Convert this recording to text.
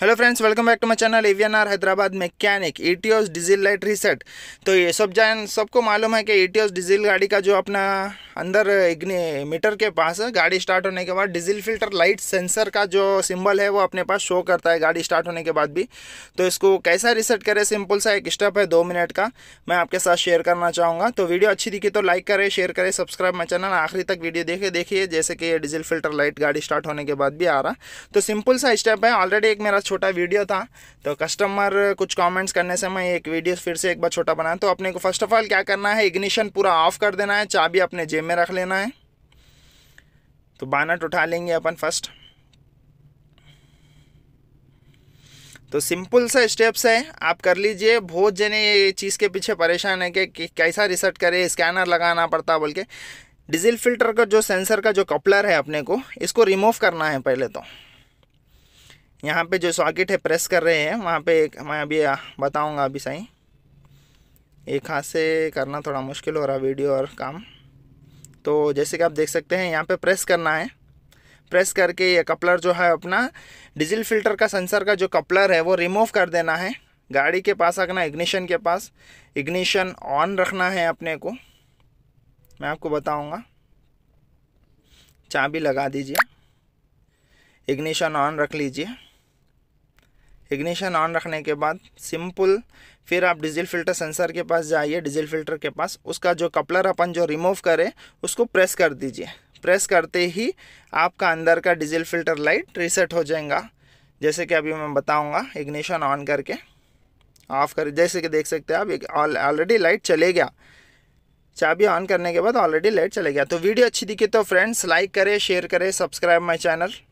hello friends welcome back to my channel एवियन आर Hyderabad mechanic Etios diesel light reset तो ये सब जान सबको मालूम है कि एटीओस डीजल गाड़ी का जो अपना अंदर इग्नि मीटर के पास गाड़ी स्टार्ट होने के बाद डीजल फिल्टर लाइट सेंसर का जो सिंबल है वो अपने पास शो करता है गाड़ी स्टार्ट होने के बाद भी तो इसको कैसा रिसेट करें सिंपल सा एक स्टेप है दो मिनट का मैं आपके साथ शेयर करना चाहूँगा तो वीडियो अच्छी दिखी तो लाइक करें शेयर करें सब्सक्राइब मैं चैनल आखिरी तक वीडियो देखे देखिए जैसे कि ये डीजल फिल्टर लाइट गाड़ी स्टार्ट होने के बाद भी आ रहा तो सिंपल सा स्टेप है ऑलरेडी एक मेरा छोटा वीडियो था तो कस्टमर कुछ कॉमेंट्स करने से मैं एक वीडियो फिर से एक बार छोटा बनाया तो अपने को फर्स्ट ऑफ ऑल क्या करना है इग्निशन पूरा ऑफ कर देना है चाबी अपने जेब में रख लेना है तो बानट उठा लेंगे अपन फर्स्ट तो सिंपल सा स्टेप्स है आप कर लीजिए बहुत जने ये चीज़ के पीछे परेशान है कि, कैसा रिसर्ट करे स्कैनर लगाना पड़ता बोल के डीजल फिल्टर का जो सेंसर का जो कपलर है अपने को इसको रिमूव करना है पहले तो यहाँ पे जो सॉकेट है प्रेस कर रहे हैं वहाँ पे एक मैं अभी बताऊँगा अभी सही एक हाथ से करना थोड़ा मुश्किल हो रहा वीडियो और काम तो जैसे कि आप देख सकते हैं यहाँ पे प्रेस करना है प्रेस करके ये कपलर जो है अपना डीजल फिल्टर का सेंसर का जो कपलर है वो रिमूव कर देना है गाड़ी के पास रखना इग्निशन के पास इग्निशन ऑन रखना है अपने को मैं आपको बताऊँगा चाबी लगा दीजिए इग्निशन ऑन रख लीजिए इग्निशन ऑन रखने के बाद सिंपल फिर आप डीजल फिल्टर सेंसर के पास जाइए डीजल फिल्टर के पास उसका जो कपलर अपन जो रिमूव करें उसको प्रेस कर दीजिए प्रेस करते ही आपका अंदर का डीजल फिल्टर लाइट रिसेट हो जाएगा जैसे कि अभी मैं बताऊंगा इग्निशन ऑन करके ऑफ कर जैसे कि देख सकते हैं आप ऑलरेडी लाइट चले गया चाबी ऑन करने के बाद ऑलरेडी लाइट चले गया तो वीडियो अच्छी दिखी तो फ्रेंड्स लाइक करें शेयर करें सब्सक्राइब माई चैनल